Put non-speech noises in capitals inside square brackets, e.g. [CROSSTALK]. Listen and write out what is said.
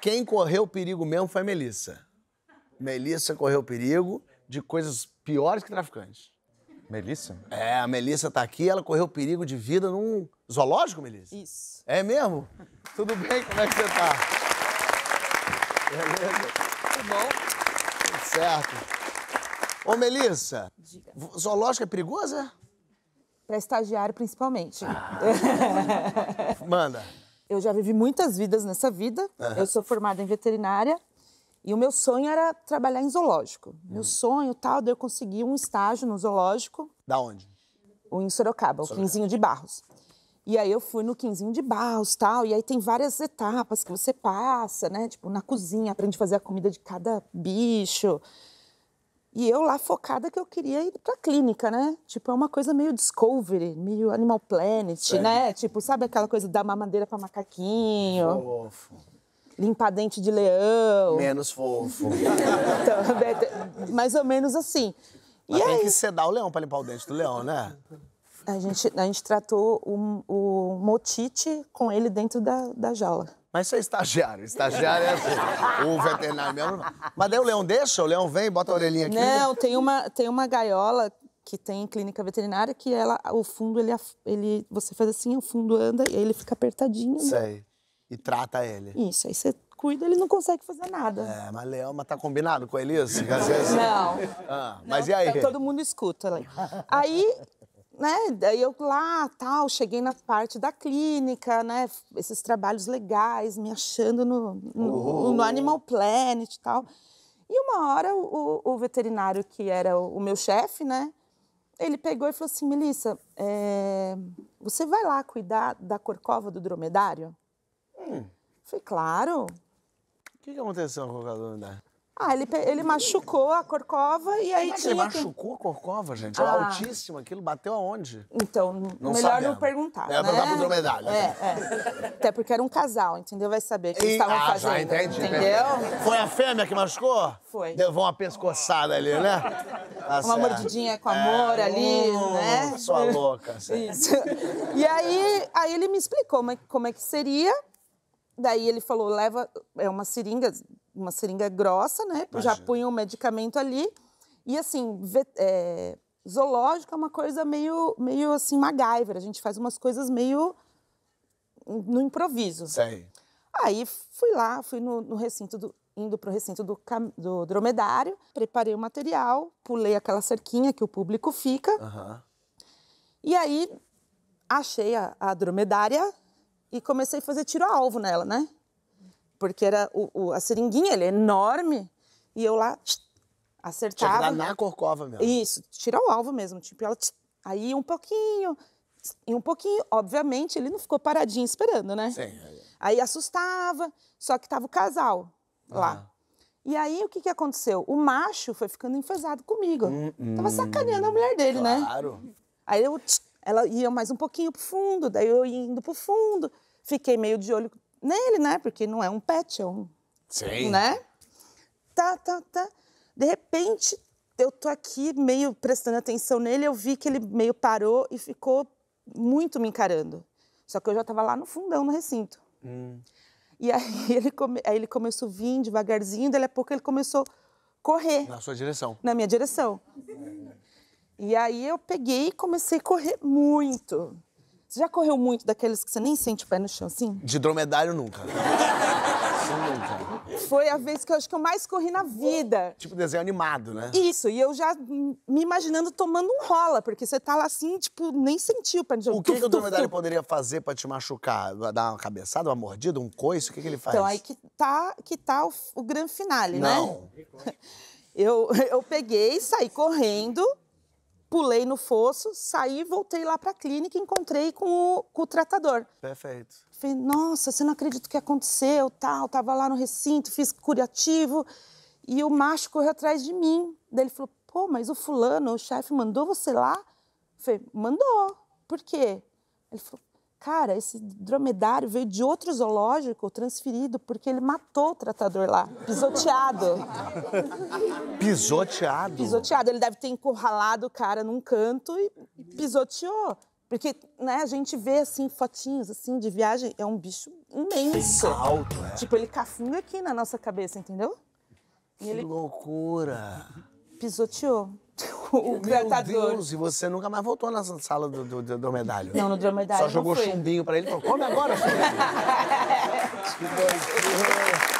Quem correu perigo mesmo foi a Melissa. Melissa correu perigo de coisas piores que traficantes. Melissa? É, a Melissa tá aqui, ela correu perigo de vida num zoológico, Melissa? Isso. É mesmo? Tudo bem? Como é que você tá? Beleza? Tudo bom? Tudo certo. Ô, Melissa, Diga. zoológico é perigoso, é? Pra estagiário, principalmente. Ah. Manda eu já vivi muitas vidas nessa vida. Uhum. Eu sou formada em veterinária e o meu sonho era trabalhar em zoológico. Uhum. Meu sonho tal, de eu consegui um estágio no zoológico. Da onde? O em Sorocaba, Sorocaba, o Quinzinho de Barros. E aí eu fui no Quinzinho de Barros, tal, e aí tem várias etapas que você passa, né? Tipo, na cozinha, aprende a fazer a comida de cada bicho. E eu lá focada que eu queria ir pra clínica, né? Tipo, é uma coisa meio Discovery, meio Animal Planet, é. né? Tipo, sabe aquela coisa da mamadeira pra macaquinho? Fofo. Limpar dente de leão. Menos fofo. [LAUGHS] então, mais ou menos assim. Mas e tem aí? que sedar o leão pra limpar o dente do leão, né? A gente, a gente tratou o, o motite com ele dentro da, da jaula. Mas isso é estagiário. Estagiário é assim. o veterinário mesmo. Mas daí o leão deixa, o leão vem, bota a orelhinha aqui. Não, tem uma, tem uma gaiola que tem clínica veterinária que ela, o fundo, ele, ele você faz assim, o fundo anda e aí ele fica apertadinho. Né? Sei. Né? E trata ele. Isso, aí você cuida, ele não consegue fazer nada. É, mas leão, mas tá combinado com a Elisa? Às vezes... Não. Ah, mas não, e aí? Todo mundo escuta. Aí né, daí eu lá, tal, cheguei na parte da clínica, né, esses trabalhos legais, me achando no, no, oh. no Animal oh. Planet e tal. E uma hora o, o, veterinário que era o, meu chefe, né, ele pegou e falou assim, Melissa, é, você vai lá cuidar da corcova do dromedário? Hum. Falei, claro. O que, que aconteceu com o dromedário? Ah, ele, ele machucou a corcova e aí Mas tinha... ele machucou a corcova, gente? Ela é ah. altíssima, aquilo bateu aonde? Então, não melhor sabemos. não perguntar, É, né? pra dar medalha. Né? Né? É, é. Até porque era um casal, entendeu? Vai saber o que e... eles estavam ah, fazendo. Ah, entendi. Né? Entendeu? Foi a fêmea que machucou? Foi. Levou uma pescoçada ali, né? Tá uma mordidinha com amor é. ali, uh, né? Sua louca. Certo. Isso. E aí, aí ele me explicou como é que seria Daí ele falou: leva é uma seringa, uma seringa grossa, né? Imagina. Já punha o medicamento ali. E assim, é, zoológico é uma coisa meio, meio assim, MacGyver. A gente faz umas coisas meio no improviso. Sei. Aí fui lá, fui no, no recinto do, indo para o recinto do, do, dromedário, preparei o material, pulei aquela cerquinha que o público fica. E aí achei a, a dromedária e comecei a fazer tiro a alvo nela, né? Porque era o, o, a seringuinha, ele é enorme, e eu lá acertava, acertava. Tinha na corcova mesmo. Isso, tira o alvo mesmo, tipo, ela aí um pouquinho, e um pouquinho, obviamente, ele não ficou paradinho esperando, né? Sim. É, é. Aí assustava, só que tava o casal ah. lá. E aí, o que, que aconteceu? O macho foi ficando enfesado comigo. Hum, tava hum. sacaneando hum, a mulher dele, claro. né? Claro. Aí eu tch, ela ia mais um pouquinho o fundo, daí eu ia indo o fundo. Fiquei meio de olho nele, né? Porque não é um pet, é um. Sim. Né? Tá, tá, tá. De repente, eu tô aqui meio prestando atenção nele, eu vi que ele meio parou e ficou muito me encarando. Só que eu já tava lá no fundão, no recinto. Hum. E [LAUGHS] aí ele, come... aí ele começou a vir devagarzinho, daí a pouco ele começou a correr. Na sua direção? Na minha direção. E aí eu peguei e comecei a correr muito. Você já correu muito daqueles que você nem sente o pé no chão, assim? De dromedário, nunca. nunca. Foi a vez que eu acho que eu mais corri na vida. Tipo desenho animado, né? Isso, e eu já me imaginando tomando um rola, porque você tá lá assim, tipo, nem sentiu o pé no chão. O que, que o dromedário poderia fazer pra te machucar? Dar uma cabeçada, uma mordida, um coice? O que, que ele faz? Então, aí que tá, que tá o, o grande finale, Não. né? Não. [LAUGHS] Eu, eu peguei, saí correndo pulei no fosso, saí, voltei lá para a clínica e encontrei com o, com o, tratador. Perfeito. Falei, nossa, você não acredita o que aconteceu, tal, tava lá no recinto, fiz curativo, e o macho correu atrás de mim. Daí ele falou, pô, mas o fulano, o chefe, mandou você lá? Eu falei, mandou, por quê? Ele falou, Cara, esse dromedário veio de outro zoológico transferido porque ele matou o tratador lá, pisoteado. pisoteado? Pisoteado. Ele deve ter encurralado o cara num canto e pisoteou. Porque né, a gente vê assim fotinhos assim de viagem, é um bicho imenso. Alto, é. Tipo, ele cafunga aqui na nossa cabeça, entendeu? Que ele... loucura! Pisoteou o, o e você nunca mais voltou na sala do, do, do dromedário? Não, no dromedário Só jogou fui. chumbinho pra ele e falou, come agora, [LAUGHS] chumbinho. que doido.